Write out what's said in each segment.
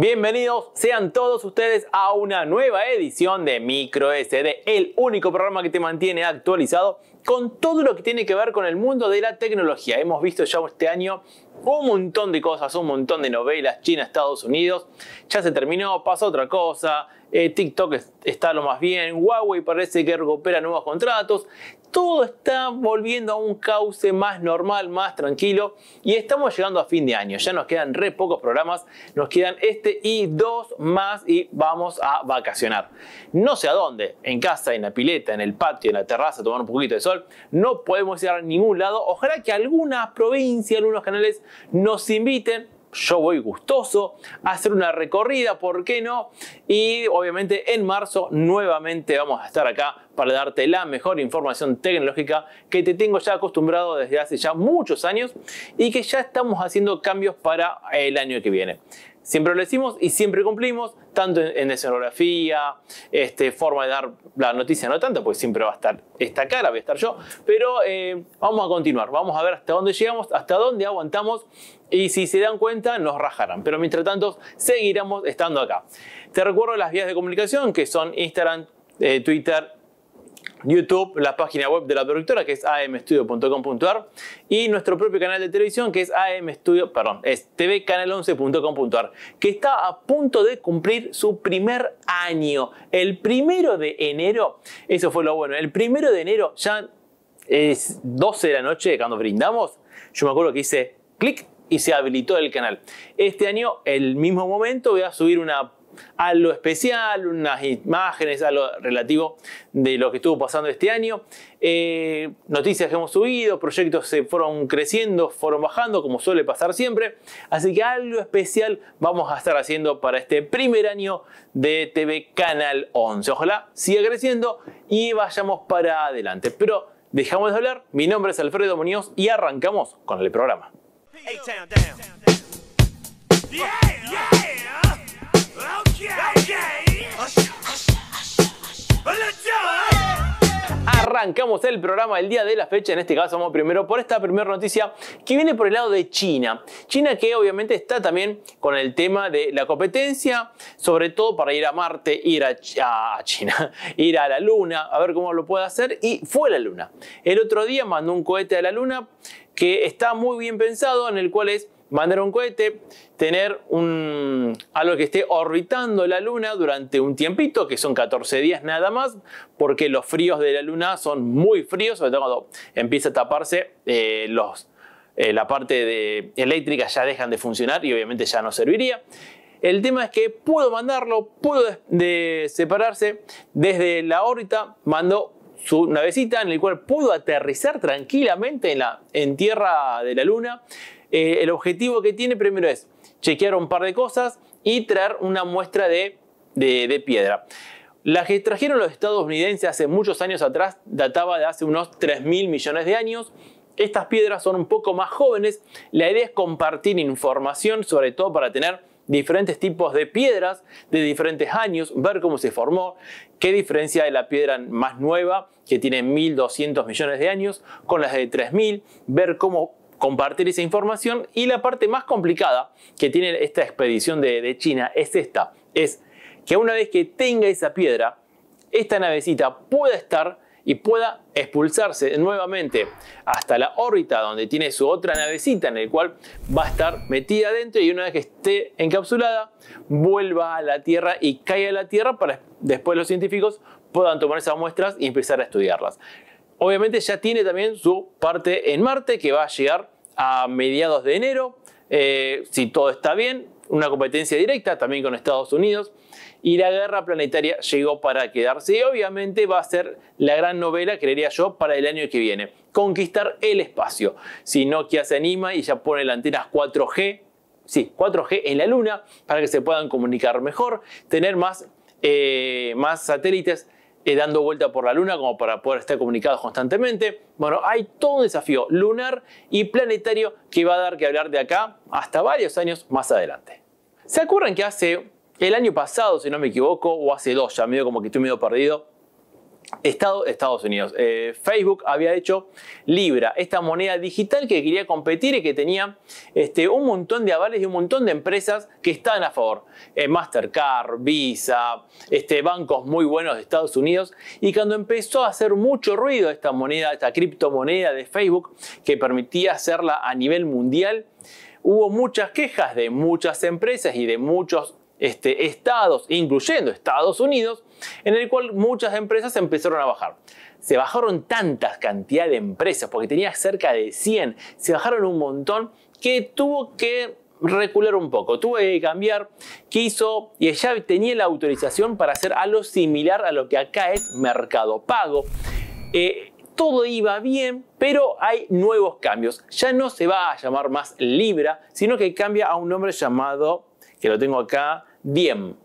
Bienvenidos sean todos ustedes a una nueva edición de Micro SD, el único programa que te mantiene actualizado con todo lo que tiene que ver con el mundo de la tecnología. Hemos visto ya este año un montón de cosas, un montón de novelas, China, Estados Unidos, ya se terminó, pasa otra cosa, eh, TikTok está lo más bien, Huawei parece que recupera nuevos contratos, todo está volviendo a un cauce más normal, más tranquilo y estamos llegando a fin de año. Ya nos quedan re pocos programas, nos quedan este y dos más y vamos a vacacionar. No sé a dónde, en casa, en la pileta, en el patio, en la terraza, tomar un poquito de sol. No podemos ir a ningún lado. Ojalá que alguna provincia, algunos canales nos inviten yo voy gustoso a hacer una recorrida, ¿por qué no? Y obviamente en marzo nuevamente vamos a estar acá para darte la mejor información tecnológica que te tengo ya acostumbrado desde hace ya muchos años y que ya estamos haciendo cambios para el año que viene. Siempre lo decimos y siempre cumplimos, tanto en, escenografía, este, forma de dar la noticia, no tanto, porque siempre va a estar esta cara, voy a estar yo, pero eh, vamos a continuar, vamos a ver hasta dónde llegamos, hasta dónde aguantamos y si se dan cuenta, nos rajarán. Pero mientras tanto, seguiremos estando acá. Te recuerdo las vías de comunicación que son Instagram, eh, Twitter, YouTube, la página web de la productora que es amstudio.com.ar y nuestro propio canal de televisión que es amstudio, perdón, es tvcanal11.com.ar que está a punto de cumplir su primer año. El primero de enero, eso fue lo bueno, el primero de enero ya es 12 de la noche cuando brindamos, yo me acuerdo que hice clic y se habilitó el canal. Este año, el mismo momento, voy a subir una algo especial, unas imágenes, algo relativo de lo que estuvo pasando este año. Eh, noticias que hemos subido, proyectos se fueron creciendo, fueron bajando, como suele pasar siempre. Así que algo especial vamos a estar haciendo para este primer año de TV Canal 11. Ojalá siga creciendo y vayamos para adelante. Pero dejamos de hablar, mi nombre es Alfredo Muñoz y arrancamos con el programa arrancamos el programa el día de la fecha. En este caso, vamos primero por esta primera noticia que viene por el lado de China. China que obviamente está también con el tema de la competencia, sobre todo para ir a Marte, ir a, China, ir a la Luna, a ver cómo lo puede hacer. Y fue la Luna. El otro día mandó un cohete a la Luna que está muy bien pensado, en el cual es mandar un cohete, tener un, algo que esté orbitando la Luna durante un tiempito, que son 14 días nada más, porque los fríos de la Luna son muy fríos, sobre todo cuando empieza a taparse eh, eh, la parte de eléctrica ya dejan de funcionar y obviamente ya no serviría. El tema es que pudo mandarlo, pudo separarse desde la órbita, mandó su navecita en el cual pudo aterrizar tranquilamente en, la, en tierra de la luna. Eh, el objetivo que tiene primero es chequear un par de cosas y traer una muestra de, piedra. La que trajeron los estadounidenses hace muchos años atrás databa de hace unos 3.000 mil millones de años. Estas piedras son un poco más jóvenes. La idea es compartir información, sobre todo para tener diferentes tipos de piedras de diferentes años, ver cómo se formó, qué diferencia de la piedra más nueva, que tiene 1.200 millones de años, con las de 3.000, ver cómo compartir esa información y la parte más complicada que tiene esta expedición de, China es esta, es que una vez que tenga esa piedra, esta navecita pueda estar y pueda expulsarse nuevamente hasta la órbita donde tiene su otra navecita en el cual va a estar metida dentro y una vez que esté encapsulada vuelva a la Tierra y caiga a la Tierra para después los científicos puedan tomar esas muestras y empezar a estudiarlas. Obviamente ya tiene también su parte en Marte que va a llegar a mediados de enero, eh, si todo está bien, una competencia directa también con Estados Unidos y la guerra planetaria llegó para quedarse. Y obviamente va a ser la gran novela, creería yo, para el año que viene. Conquistar el espacio. Si Nokia se anima y ya pone las antenas 4G, sí, 4G en la Luna, para que se puedan comunicar mejor, tener más, eh, más satélites eh, dando vuelta por la Luna como para poder estar comunicados constantemente. Bueno, hay todo un desafío lunar y planetario que va a dar que hablar de acá hasta varios años más adelante. ¿Se acuerdan que hace el año pasado, si no me equivoco, o hace dos, ya medio como que estoy medio perdido, Estados Unidos. Eh, Facebook había hecho Libra, esta moneda digital que quería competir y que tenía este, un montón de avales y un montón de empresas que estaban a favor. Eh, Mastercard, Visa, este, bancos muy buenos de Estados Unidos. Y cuando empezó a hacer mucho ruido esta moneda, esta criptomoneda de Facebook que permitía hacerla a nivel mundial, hubo muchas quejas de muchas empresas y de muchos este, estados, incluyendo Estados Unidos, en el cual muchas empresas empezaron a bajar. Se bajaron tantas cantidad de empresas, porque tenía cerca de 100, se bajaron un montón, que tuvo que recular un poco, tuvo que cambiar, quiso y ella tenía la autorización para hacer algo similar a lo que acá es mercado pago. Eh, todo iba bien, pero hay nuevos cambios. Ya no se va a llamar más Libra, sino que cambia a un nombre llamado, que lo tengo acá, bien.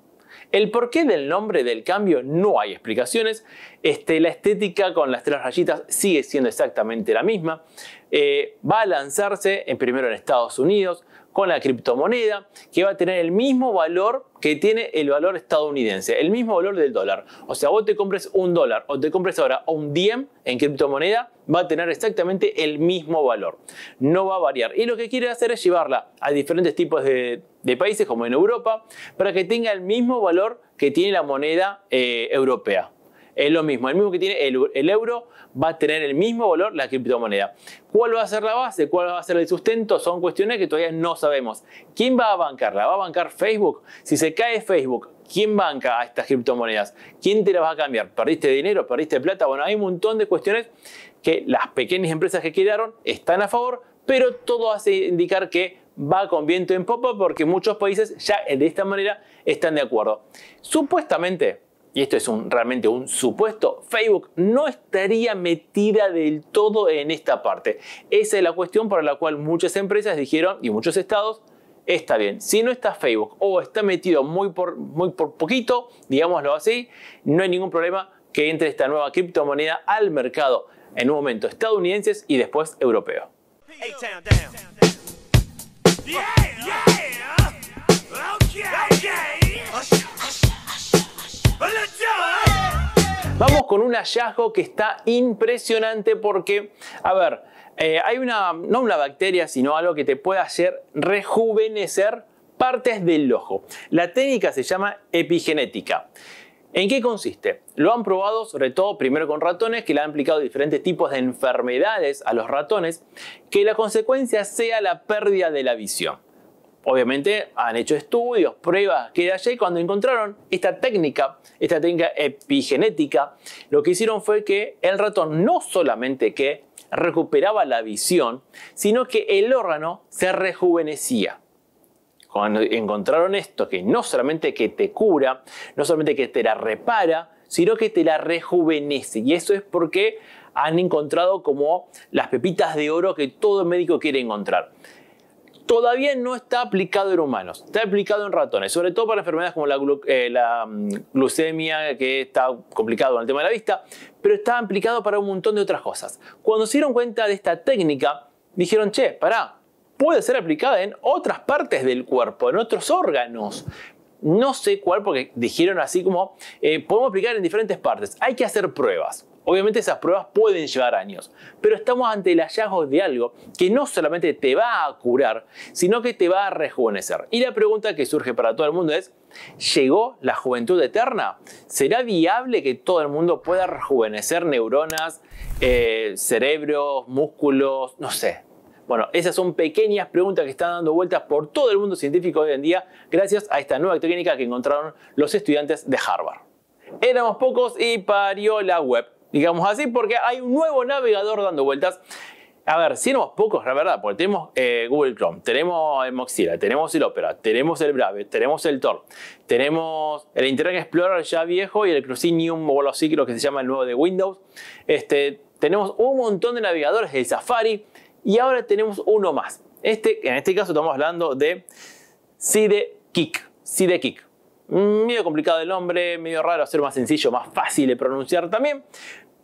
El porqué del nombre del cambio no hay explicaciones. Este, la estética con las tres rayitas sigue siendo exactamente la misma. Eh, va a lanzarse en, primero en Estados Unidos, con la criptomoneda, que va a tener el mismo valor que tiene el valor estadounidense, el mismo valor del dólar. O sea, vos te compres un dólar o te compres ahora un diem en criptomoneda, va a tener exactamente el mismo valor. No va a variar. Y lo que quiere hacer es llevarla a diferentes tipos de, países, como en Europa, para que tenga el mismo valor que tiene la moneda eh, europea es lo mismo. El mismo que tiene el, euro va a tener el mismo valor la criptomoneda. ¿Cuál va a ser la base? ¿Cuál va a ser el sustento? Son cuestiones que todavía no sabemos. ¿Quién va a bancarla? ¿Va a bancar Facebook? Si se cae Facebook, ¿Quién banca a estas criptomonedas? ¿Quién te las va a cambiar? ¿Perdiste dinero? ¿Perdiste plata? Bueno, hay un montón de cuestiones que las pequeñas empresas que quedaron están a favor, pero todo hace indicar que va con viento en popa porque muchos países ya eh, de esta manera están de acuerdo. Supuestamente, y esto es un, realmente un supuesto, Facebook no estaría metida del todo en esta parte. Esa es la cuestión para la cual muchas empresas dijeron, y muchos estados, está bien, si no está Facebook o está metido muy por, muy por poquito, digámoslo así, no hay ningún problema que entre esta nueva criptomoneda al mercado, en un momento estadounidenses y después europeo. Vamos con un hallazgo que está impresionante porque, a ver, eh, hay una, no una bacteria, sino algo que te puede hacer rejuvenecer partes del ojo. La técnica se llama epigenética. ¿En qué consiste? Lo han probado sobre todo primero con ratones, que le han aplicado diferentes tipos de enfermedades a los ratones, que la consecuencia sea la pérdida de la visión. Obviamente han hecho estudios, pruebas, que de allí cuando encontraron esta técnica, esta técnica epigenética, lo que hicieron fue que el ratón no solamente que recuperaba la visión, sino que el órgano se rejuvenecía. Cuando encontraron esto, que no solamente que te cura, no solamente que te la repara, sino que te la rejuvenece. Y eso es porque han encontrado como las pepitas de oro que todo médico quiere encontrar todavía no está aplicado en humanos, está aplicado en ratones, sobre todo para enfermedades como la, eh, mm, glucemia, que está complicado con el tema de la vista, pero está aplicado para un montón de otras cosas. Cuando se dieron cuenta de esta técnica, dijeron, che, pará, puede ser aplicada en otras partes del cuerpo, en otros órganos. No sé cuál, porque dijeron así como, eh, podemos aplicar en diferentes partes, hay que hacer pruebas. Obviamente esas pruebas pueden llevar años, pero estamos ante el hallazgo de algo que no solamente te va a curar, sino que te va a rejuvenecer. Y la pregunta que surge para todo el mundo es, ¿llegó la juventud eterna? ¿Será viable que todo el mundo pueda rejuvenecer neuronas, eh, cerebros, músculos, no sé? Bueno, esas son pequeñas preguntas que están dando vueltas por todo el mundo científico hoy en día gracias a esta nueva técnica que encontraron los estudiantes de Harvard. Éramos pocos y parió la web digamos así, porque hay un nuevo navegador dando vueltas. A ver, si no, pocos, la verdad, porque tenemos eh, Google Chrome, tenemos el eh, Mozilla, tenemos el Opera, tenemos el Brave, tenemos el Tor, tenemos el Internet Explorer ya viejo y el Crucinium o lo así, que se llama el nuevo de Windows. Este, tenemos un montón de navegadores, el Safari, y ahora tenemos uno más. Este, en este caso estamos hablando de Sidekick. Kick. Mm, medio complicado el nombre, medio raro, ser más sencillo, más fácil de pronunciar también.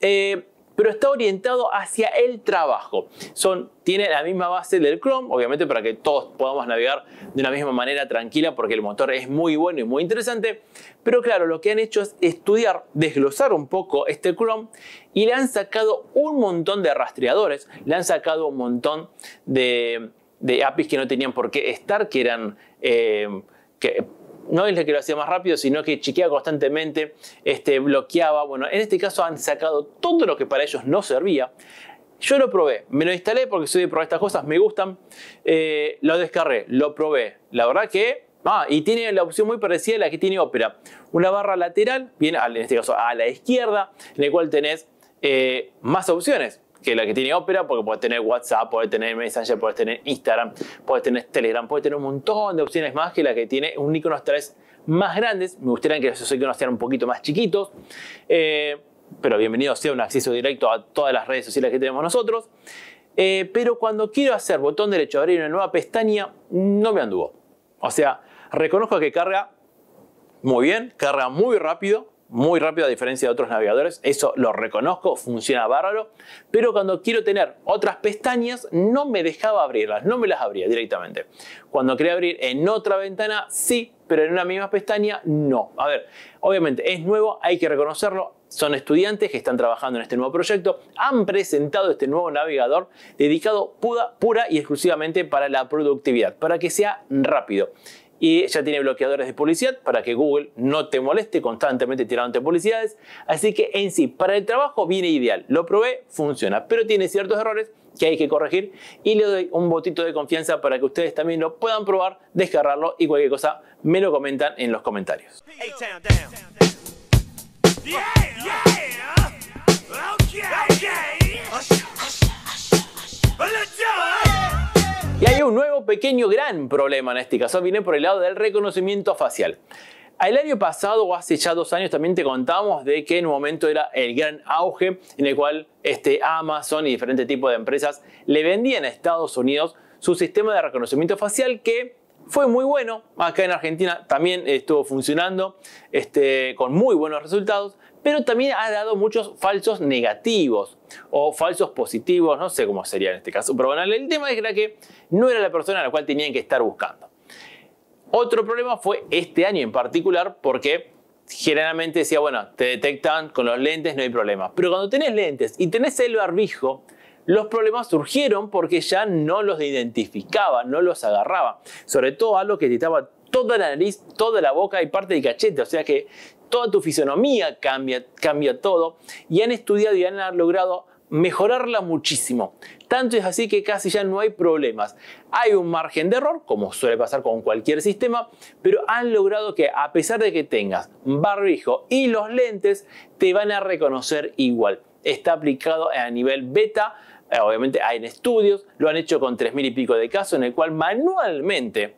Eh, pero está orientado hacia el trabajo. Son, tiene la misma base del Chrome, obviamente para que todos podamos navegar de una misma manera tranquila porque el motor es muy bueno y muy interesante. Pero claro, lo que han hecho es estudiar, desglosar un poco este Chrome y le han sacado un montón de rastreadores, le han sacado un montón de, APIs que no tenían por qué estar, que eran... Eh, que no es que lo hacía más rápido, sino que chequeaba constantemente, este, bloqueaba. Bueno, en este caso han sacado todo lo que para ellos no servía. Yo lo probé, me lo instalé porque soy de probar estas cosas, me gustan. Eh, lo descarré, lo probé. La verdad que. Ah, y tiene la opción muy parecida a la que tiene Opera. Una barra lateral, bien, en este caso a la izquierda, en la cual tenés eh, más opciones que la que tiene Opera, porque puede tener WhatsApp, puede tener Messenger, puede tener Instagram, puede tener Telegram, puede tener un montón de opciones más que la que tiene un icono 3 más grandes. Me gustaría que esos iconos sean un poquito más chiquitos. Eh, pero bienvenido sea un acceso directo a todas las redes sociales que tenemos nosotros. Eh, pero cuando quiero hacer botón derecho, abrir una nueva pestaña, no me anduvo. O sea, reconozco que carga muy bien, carga muy rápido, muy rápido a diferencia de otros navegadores, eso lo reconozco, funciona bárbaro, pero cuando quiero tener otras pestañas no me dejaba abrirlas, no me las abría directamente. Cuando quería abrir en otra ventana, sí, pero en una misma pestaña, no. A ver, obviamente es nuevo, hay que reconocerlo, son estudiantes que están trabajando en este nuevo proyecto, han presentado este nuevo navegador dedicado pura, pura y exclusivamente para la productividad, para que sea rápido y ya tiene bloqueadores de publicidad para que Google no te moleste constantemente tirándote publicidades. Así que en sí, para el trabajo viene ideal. Lo probé, funciona, pero tiene ciertos errores que hay que corregir y le doy un botito de confianza para que ustedes también lo puedan probar, descargarlo y cualquier cosa me lo comentan en los comentarios. Y hay un nuevo pequeño gran problema en este caso, viene por el lado del reconocimiento facial. El año pasado o hace ya dos años también te contamos de que en un momento era el gran auge en el cual este Amazon y diferentes tipos de empresas le vendían a Estados Unidos su sistema de reconocimiento facial que fue muy bueno. Acá en Argentina también estuvo funcionando este, con muy buenos resultados, pero también ha dado muchos falsos negativos o falsos positivos, no sé cómo sería en este caso. Pero bueno, el tema era que no era la persona a la cual tenían que estar buscando. Otro problema fue este año en particular porque generalmente decía, bueno, te detectan con los lentes, no hay problema. Pero cuando tenés lentes y tenés el barbijo, los problemas surgieron porque ya no los identificaba, no los agarraba. Sobre todo algo que te toda la nariz, toda la boca y parte del cachete. O sea que toda tu fisonomía cambia, cambia todo, y han estudiado y han logrado mejorarla muchísimo. Tanto es así que casi ya no hay problemas. Hay un margen de error, como suele pasar con cualquier sistema, pero han logrado que a pesar de que tengas barbijo y los lentes, te van a reconocer igual. Está aplicado a nivel beta, eh, obviamente hay en estudios, lo han hecho con 3.000 y pico de casos, en el cual manualmente,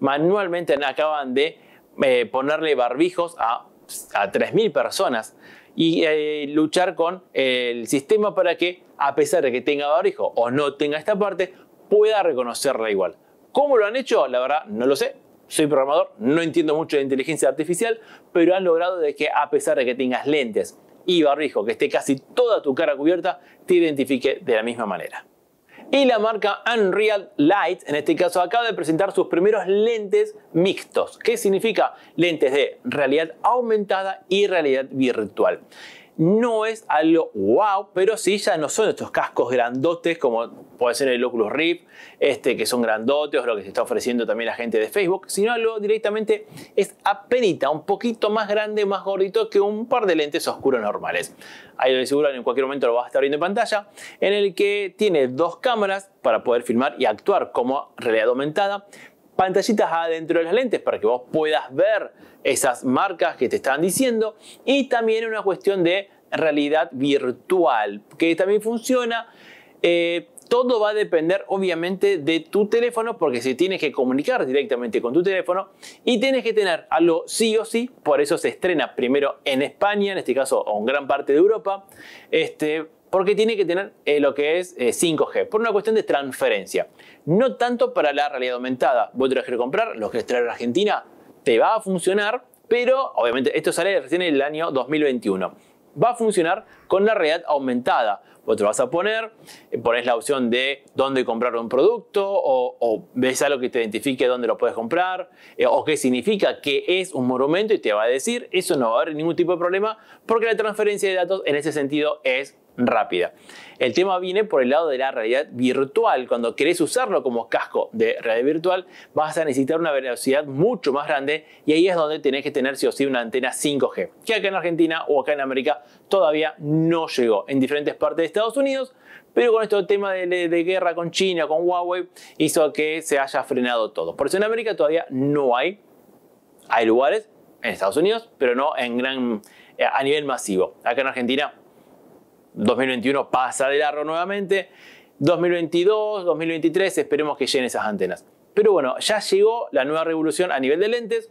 manualmente acaban de eh, ponerle barbijos a a 3.000 personas y eh, luchar con eh, el sistema para que, a pesar de que tenga barrijo o no tenga esta parte, pueda reconocerla igual. ¿Cómo lo han hecho? La verdad, no lo sé. Soy programador, no entiendo mucho de inteligencia artificial, pero han logrado de que a pesar de que tengas lentes y barrijo, que esté casi toda tu cara cubierta, te identifique de la misma manera. Y la marca Unreal Light, en este caso, acaba de presentar sus primeros lentes mixtos. que significa? Lentes de realidad aumentada y realidad virtual no es algo wow, pero sí ya no son estos cascos grandotes como puede ser el Oculus Rift, este, que son grandotes, lo que se está ofreciendo también la gente de Facebook, sino algo directamente es apenita, un poquito más grande, más gordito que un par de lentes oscuros normales. Ahí lo seguro en cualquier momento lo vas a estar viendo en pantalla, en el que tiene dos cámaras para poder filmar y actuar como realidad aumentada, pantallitas adentro de las lentes para que vos puedas ver esas marcas que te están diciendo y también una cuestión de realidad virtual que también funciona. Eh, todo va a depender obviamente de tu teléfono porque se tienes que comunicar directamente con tu teléfono y tienes que tener algo sí o sí, por eso se estrena primero en España, en este caso o en gran parte de Europa, este, porque tiene que tener eh, lo que es 5G, eh, por una cuestión de transferencia. No tanto para la realidad aumentada. Vos te lo querés comprar, lo querés traer a Argentina, te va a funcionar, pero obviamente esto sale recién en el año 2021. Va a funcionar con la realidad aumentada. Vos te lo vas a poner, eh, pones la opción de dónde comprar un producto o, ves algo que te identifique dónde lo puedes comprar o qué significa que es un monumento y te va a decir, eso no va a haber ningún tipo de problema porque la transferencia de datos en ese sentido es rápida. El tema viene por el lado de la realidad virtual. Cuando querés usarlo como casco de realidad virtual, vas a necesitar una velocidad mucho más grande y ahí es donde tenés que tener sí o sí una antena 5G, que acá en Argentina o acá en América todavía no llegó. En diferentes partes de Estados Unidos, pero con este tema de, de, guerra con China, con Huawei, hizo que se haya frenado todo. Por eso en América todavía no hay. Hay lugares en Estados Unidos, pero no en gran, eh, a nivel masivo. Acá en Argentina 2021 pasa de largo nuevamente. 2022, 2023, esperemos que lleguen esas antenas. Pero bueno, ya llegó la nueva revolución a nivel de lentes.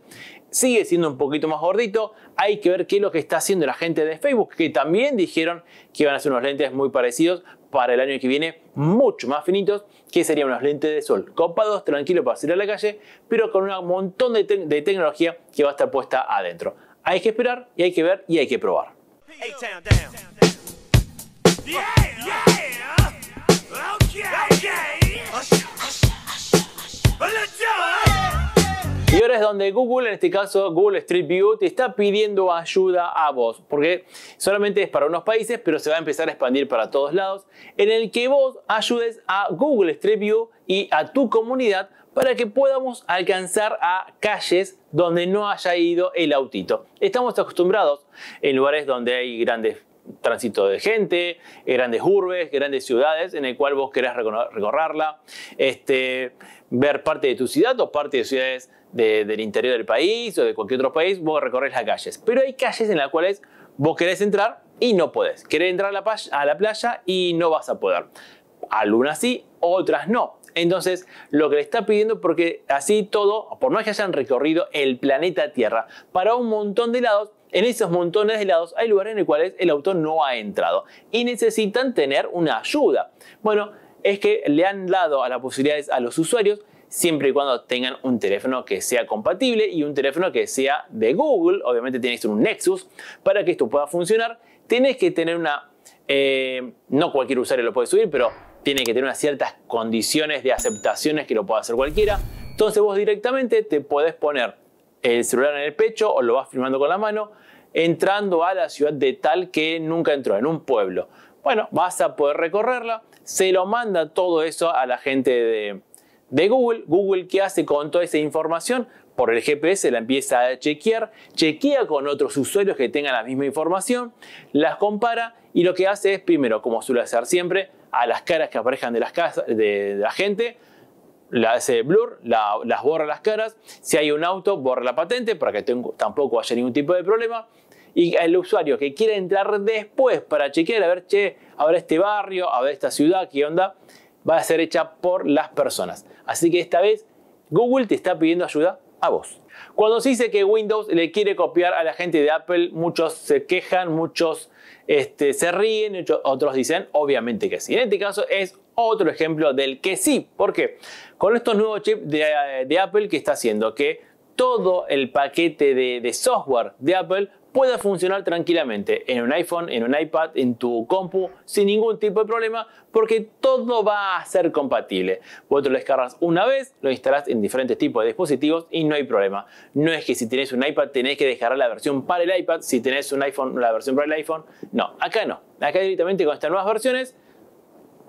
Sigue siendo un poquito más gordito. Hay que ver qué es lo que está haciendo la gente de Facebook, que también dijeron que van a hacer unos lentes muy parecidos para el año que viene, mucho más finitos, que serían unos lentes de sol copados, tranquilos para salir a la calle, pero con un montón de, tecnología que va a estar puesta adentro. Hay que esperar y hay que ver y hay que probar. Y ahora es donde Google, en este caso Google Street View, te está pidiendo ayuda a vos, porque solamente es para unos países, pero se va a empezar a expandir para todos lados, en el que vos ayudes a Google Street View y a tu comunidad para que podamos alcanzar a calles donde no haya ido el autito. Estamos acostumbrados en lugares donde hay grandes tránsito de gente, grandes urbes, grandes ciudades en el cual vos querés recorrerla, este, ver parte de tu ciudad o parte de ciudades del interior del país o de cualquier otro país, vos recorres las calles. Pero hay calles en las cuales vos querés entrar y no podés. Querés entrar a la, playa, y no vas a poder. Algunas sí, otras no. Entonces, lo que le está pidiendo, porque así todo, por más que hayan recorrido el planeta Tierra, para un montón de lados, en esos montones de lados hay lugares en los cuales el auto no ha entrado y necesitan tener una ayuda. Bueno, es que le han dado a las posibilidades a los usuarios siempre y cuando tengan un teléfono que sea compatible y un teléfono que sea de Google, obviamente tienes un Nexus, para que esto pueda funcionar, Tienes que tener una, eh, no cualquier usuario lo puede subir, pero tiene que tener unas ciertas condiciones de aceptaciones que lo pueda hacer cualquiera, entonces vos directamente te podés poner el celular en el pecho o lo vas firmando con la mano, entrando a la ciudad de tal que nunca entró, en un pueblo. Bueno, vas a poder recorrerla, se lo manda todo eso a la gente de, Google. Google, ¿qué hace con toda esa información? Por el GPS la empieza a chequear, chequea con otros usuarios que tengan la misma información, las compara y lo que hace es primero, como suele hacer siempre, a las caras que aparezcan de, las casas, de la gente, la hace blur, las borra las caras. Si hay un auto, borra la patente para que tampoco haya ningún tipo de problema. Y el usuario que quiere entrar después para chequear, a ver, che, ahora este barrio, a ver esta ciudad, qué onda, va a ser hecha por las personas. Así que esta vez Google te está pidiendo ayuda a vos. Cuando se dice que Windows le quiere copiar a la gente de Apple, muchos se quejan, muchos este, se ríen, otros dicen obviamente que sí. En este caso es otro ejemplo del que sí. ¿Por qué? con estos nuevos chips eh, de, Apple que está haciendo que todo el paquete de, software de Apple pueda funcionar tranquilamente en un iPhone, en un iPad, en tu compu, sin ningún tipo de problema, porque todo va a ser compatible. Vos lo descargas una vez, lo instalás en diferentes tipos de dispositivos y no hay problema. No es que si tenés un iPad tenés que descargar la versión para el iPad, si tenés un iPhone la versión para el iPhone. No, acá no. Acá directamente con estas nuevas versiones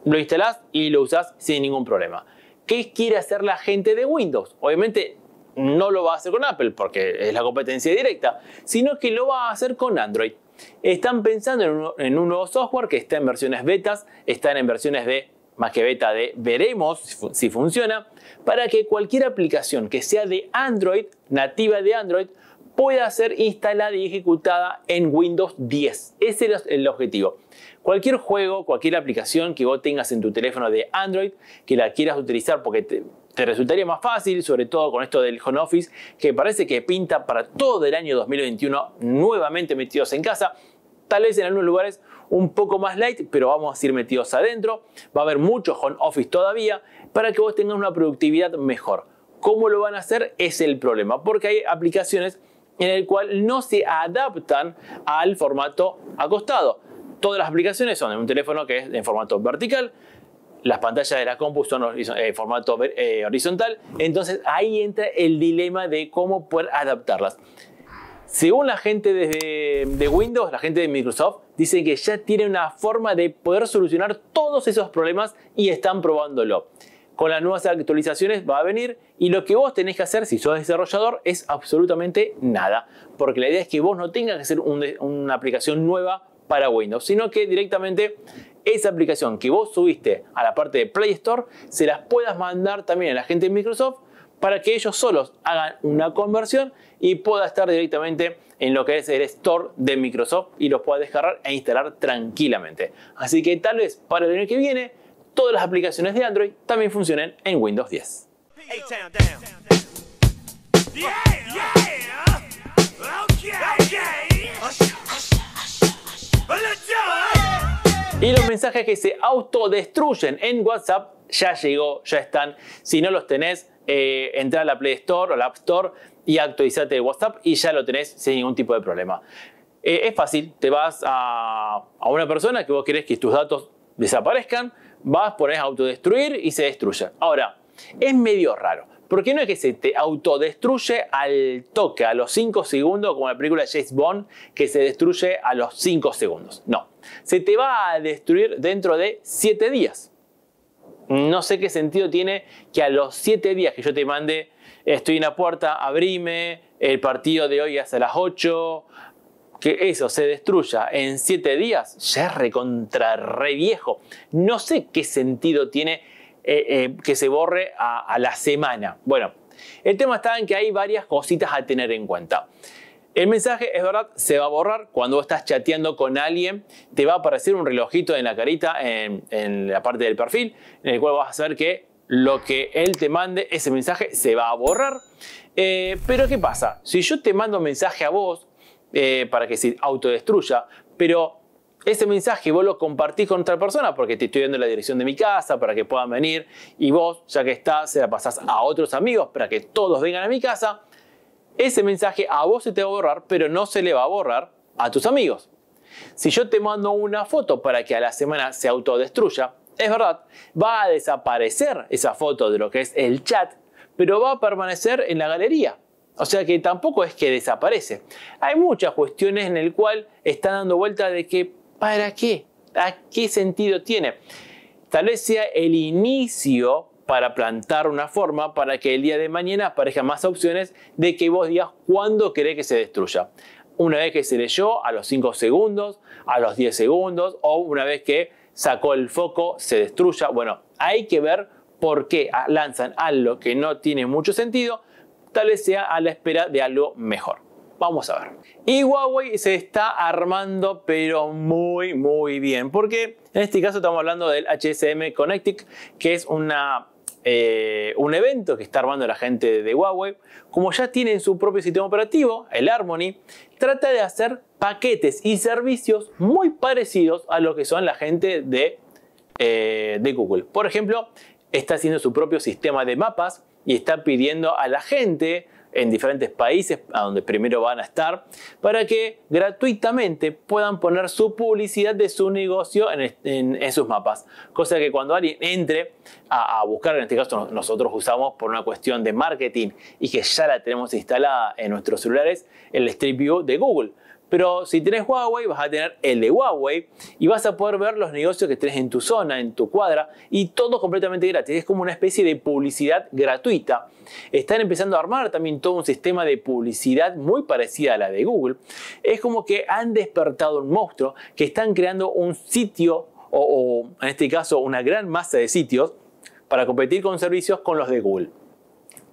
lo instalás y lo usás sin ningún problema. ¿Qué quiere hacer la gente de Windows? Obviamente no lo va a hacer con Apple porque es la competencia directa, sino que lo va a hacer con Android. Están pensando en un, nuevo software que está en versiones betas, están en versiones de más que beta de veremos si funciona, para que cualquier aplicación que sea de Android, nativa de Android, pueda ser instalada y ejecutada en Windows 10. Ese es el objetivo. Cualquier juego, cualquier aplicación que vos tengas en tu teléfono de Android, que la quieras utilizar porque te, resultaría más fácil, sobre todo con esto del home office, que parece que pinta para todo el año 2021 nuevamente metidos en casa, tal vez en algunos lugares un poco más light, pero vamos a ir metidos adentro. Va a haber mucho home office todavía para que vos tengas una productividad mejor. ¿Cómo lo van a hacer? Es el problema, porque hay aplicaciones en el cual no se adaptan al formato acostado. Todas las aplicaciones son en un teléfono que es en formato vertical, las pantallas de la compu son en eh, formato eh, horizontal, entonces ahí entra el dilema de cómo poder adaptarlas. Según la gente de, Windows, la gente de Microsoft, dice que ya tiene una forma de poder solucionar todos esos problemas y están probándolo con las nuevas actualizaciones va a venir y lo que vos tenés que hacer si sos desarrollador es absolutamente nada, porque la idea es que vos no tengas que hacer una aplicación nueva para Windows, sino que directamente esa aplicación que vos subiste a la parte de Play Store se las puedas mandar también a la gente de Microsoft para que ellos solos hagan una conversión y pueda estar directamente en lo que es el store de Microsoft y los pueda descargar e instalar tranquilamente. Así que tal vez para el año que viene todas las aplicaciones de Android también funcionen en Windows 10. Y los mensajes que se autodestruyen en WhatsApp ya llegó, ya están. Si no los tenés, eh, entra a la Play Store o la App Store y actualizate el WhatsApp y ya lo tenés sin ningún tipo de problema. Eh, es fácil, te vas a, a una persona que vos querés que tus datos desaparezcan, Vas, pones autodestruir y se destruye. Ahora, es medio raro. Porque no es que se te autodestruye al toque, a los 5 segundos, como la película de James Bond, que se destruye a los 5 segundos. No. Se te va a destruir dentro de 7 días. No sé qué sentido tiene que a los 7 días que yo te mande, estoy en la puerta, abrime, el partido de hoy es a las 8, que eso se destruya en siete días ya es recontra re viejo. No sé qué sentido tiene eh, eh, que se borre a, la semana. Bueno, el tema está en que hay varias cositas a tener en cuenta. El mensaje, es verdad, se va a borrar. Cuando estás chateando con alguien, te va a aparecer un relojito en la carita, en, la parte del perfil, en el cual vas a saber que lo que él te mande, ese mensaje se va a borrar. Eh, pero ¿qué pasa? Si yo te mando un mensaje a vos, eh, para que se autodestruya, pero ese mensaje vos lo compartís con otra persona porque te estoy dando la dirección de mi casa para que puedan venir y vos, ya que estás, se la pasás a otros amigos para que todos vengan a mi casa, ese mensaje a vos se te va a borrar, pero no se le va a borrar a tus amigos. Si yo te mando una foto para que a la semana se autodestruya, es verdad, va a desaparecer esa foto de lo que es el chat, pero va a permanecer en la galería. O sea que tampoco es que desaparece. Hay muchas cuestiones en el cual está dando vuelta de que ¿para qué? ¿A qué sentido tiene? Tal vez sea el inicio para plantar una forma para que el día de mañana aparezcan más opciones de que vos digas cuándo querés que se destruya. Una vez que se leyó, a los 5 segundos, a los 10 segundos, o una vez que sacó el foco, se destruya. Bueno, hay que ver por qué lanzan algo que no tiene mucho sentido tal vez sea a la espera de algo mejor. Vamos a ver. Y Huawei se está armando pero muy muy bien porque en este caso estamos hablando del HSM Connectic que es una eh, un evento que está armando la gente de Huawei, como ya tienen su propio sistema operativo, el Harmony, trata de hacer paquetes y servicios muy parecidos a lo que son la gente eh, de Google. Por ejemplo, está haciendo su propio sistema de mapas, y está pidiendo a la gente en diferentes países a donde primero van a estar para que gratuitamente puedan poner su publicidad de su negocio en, sus mapas. Cosa que cuando alguien entre a, buscar, en este caso nosotros usamos por una cuestión de marketing y que ya la tenemos instalada en nuestros celulares, el Street View de Google. Pero si tienes Huawei, vas a tener el de Huawei y vas a poder ver los negocios que tenés en tu zona, en tu cuadra y todo completamente gratis. Es como una especie de publicidad gratuita. Están empezando a armar también todo un sistema de publicidad muy parecida a la de Google. Es como que han despertado un monstruo, que están creando un sitio o en este caso una gran masa de sitios para competir con servicios con los de Google.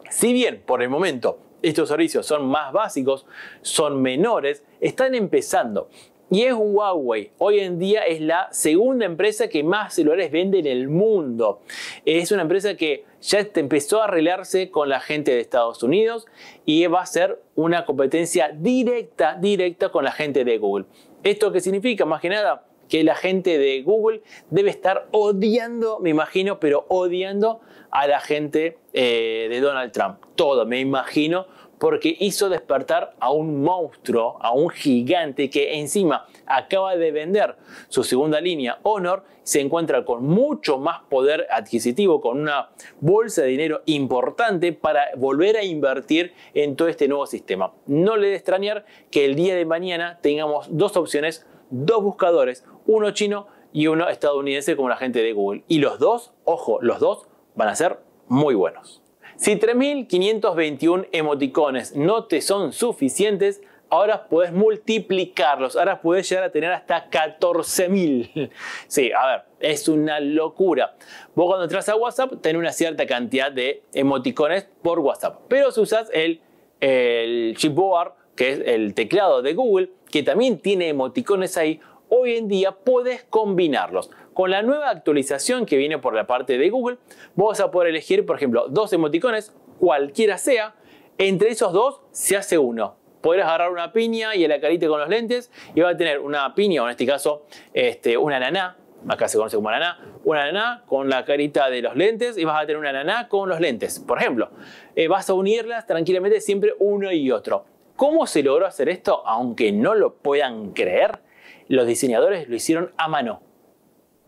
Si bien por el momento estos servicios son más básicos, son menores, están empezando. Y es Huawei. Hoy en día es la segunda empresa que más celulares vende en el mundo. Es una empresa que ya empezó a arreglarse con la gente de Estados Unidos y va a ser una competencia directa, directa con la gente de Google. ¿Esto qué significa? Más que nada, que la gente de Google debe estar odiando, me imagino, pero odiando a la gente eh, de Donald Trump. Todo, me imagino, porque hizo despertar a un monstruo, a un gigante que encima acaba de vender su segunda línea Honor, se encuentra con mucho más poder adquisitivo, con una bolsa de dinero importante para volver a invertir en todo este nuevo sistema. No le de extrañar que el día de mañana tengamos dos opciones, dos buscadores, uno chino y uno estadounidense como la gente de Google. Y los dos, ojo, los dos van a ser muy buenos. Si 3.521 emoticones no te son suficientes, ahora puedes multiplicarlos, ahora puedes llegar a tener hasta 14.000. Sí, a ver, es una locura. Vos cuando entras a WhatsApp tenés una cierta cantidad de emoticones por WhatsApp, pero si usas el, el chipboard, que es el teclado de Google, que también tiene emoticones ahí, hoy en día puedes combinarlos. Con la nueva actualización que viene por la parte de Google, vos vas a poder elegir, por ejemplo, dos emoticones, cualquiera sea, entre esos dos se hace uno. Podrás agarrar una piña y la carita con los lentes y va a tener una piña, o en este caso, este, una naná, acá se conoce como naná, una naná con la carita de los lentes y vas a tener una naná con los lentes, por ejemplo. Eh, vas a unirlas tranquilamente siempre uno y otro. ¿Cómo se logró hacer esto aunque no lo puedan creer? los diseñadores lo hicieron a mano.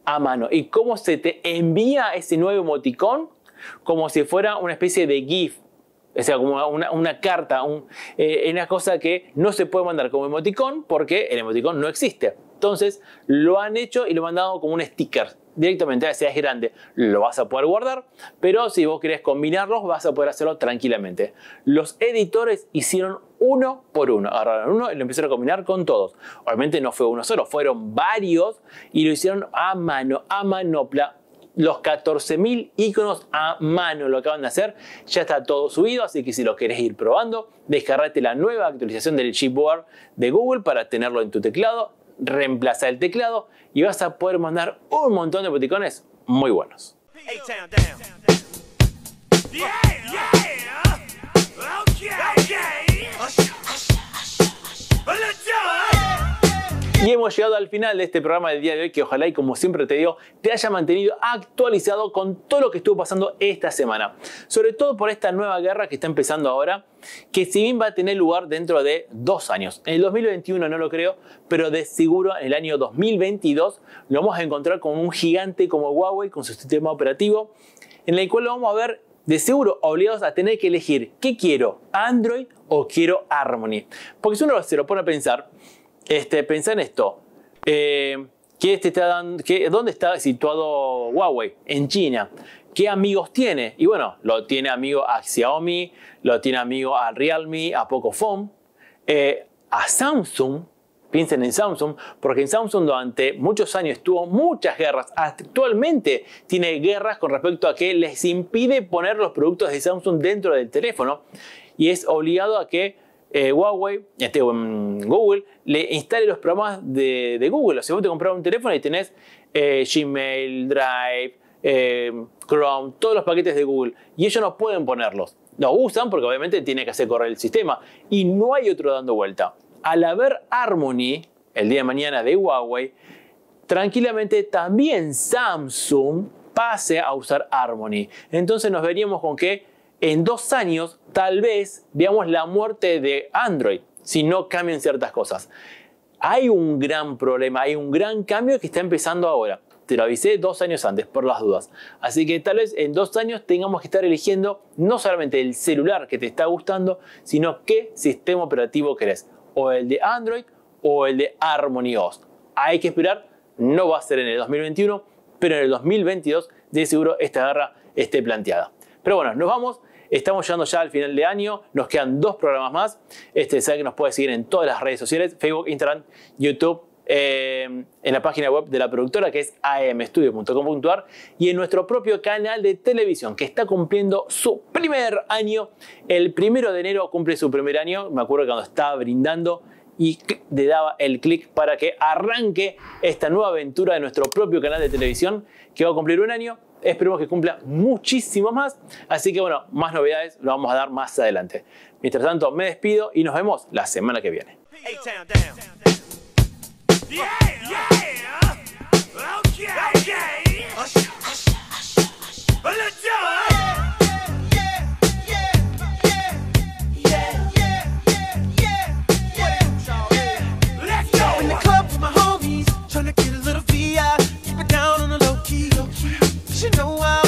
A mano. ¿Y cómo se te envía ese nuevo emoticón? Como si fuera una especie de GIF. O sea, como una, carta, eh, una cosa que no se puede mandar como emoticón porque el emoticón no existe. Entonces lo han hecho y lo han dado como un sticker directamente, si es grande, lo vas a poder guardar, pero si vos querés combinarlos, vas a poder hacerlo tranquilamente. Los editores hicieron uno por uno. Agarraron uno y lo empezaron a combinar con todos. Obviamente no fue uno solo, fueron varios y lo hicieron a mano, a manopla. Los 14.000 iconos a mano lo acaban de hacer. Ya está todo subido, así que si lo querés ir probando, descargate la nueva actualización del chipboard de Google para tenerlo en tu teclado, reemplaza el teclado y vas a poder mandar un montón de boticones muy buenos. Y hemos llegado al final de este programa del día de hoy que ojalá y como siempre te digo, te haya mantenido actualizado con todo lo que estuvo pasando esta semana. Sobre todo por esta nueva guerra que está empezando ahora, que si bien va a tener lugar dentro de dos años. En el 2021 no lo creo, pero de seguro en el año 2022 lo vamos a encontrar con un gigante como Huawei, con su sistema operativo, en el cual lo vamos a ver de seguro obligados a tener que elegir qué quiero, Android o quiero Harmony. Porque si uno se lo pone a pensar, este, pensá en esto. Eh, este está dando, ¿Dónde está situado Huawei? En China. ¿Qué amigos tiene? Y bueno, lo tiene amigo a Xiaomi, lo tiene amigo a Realme, a Pocophone, eh, a Samsung, Piensen en Samsung, porque en Samsung durante muchos años tuvo muchas guerras. Actualmente tiene guerras con respecto a que les impide poner los productos de Samsung dentro del teléfono y es obligado a que eh, Huawei, este, um, Google, le instale los programas de, Google. O sea, vos te compras un teléfono y tenés eh, Gmail, Drive, eh, Chrome, todos los paquetes de Google. Y ellos no pueden ponerlos. No usan porque obviamente tiene que hacer correr el sistema. Y no hay otro dando vuelta al haber Harmony el día de mañana de Huawei, tranquilamente también Samsung pase a usar Harmony. Entonces nos veríamos con que en dos años tal vez veamos la muerte de Android si no cambian ciertas cosas. Hay un gran problema, hay un gran cambio que está empezando ahora. Te lo avisé dos años antes, por las dudas. Así que tal vez en dos años tengamos que estar eligiendo no solamente el celular que te está gustando, sino qué sistema operativo querés o el de Android o el de Harmony OS. Hay que esperar, no va a ser en el 2021, pero en el 2022 de seguro esta guerra esté planteada. Pero bueno, nos vamos. Estamos llegando ya al final de año, nos quedan dos programas más. Este, saben que nos puede seguir en todas las redes sociales, Facebook, Instagram, YouTube, Em, en la página web de la productora que es amstudio.com.ar y en nuestro propio canal de televisión que está cumpliendo su primer año. El primero de enero cumple su primer año. Me acuerdo cuando estaba brindando y le daba el clic para que arranque esta nueva aventura de nuestro propio canal de televisión que va a cumplir un año. Esperemos que cumpla muchísimo más. Así que bueno, más novedades lo vamos a dar más adelante. Mientras tanto, me despido y nos vemos la semana que viene. Yeah, yeah. Okay, okay. Usher, usher, usher, usher. Let's do it. Trying to get a little VI, keep it down on the low key, You know I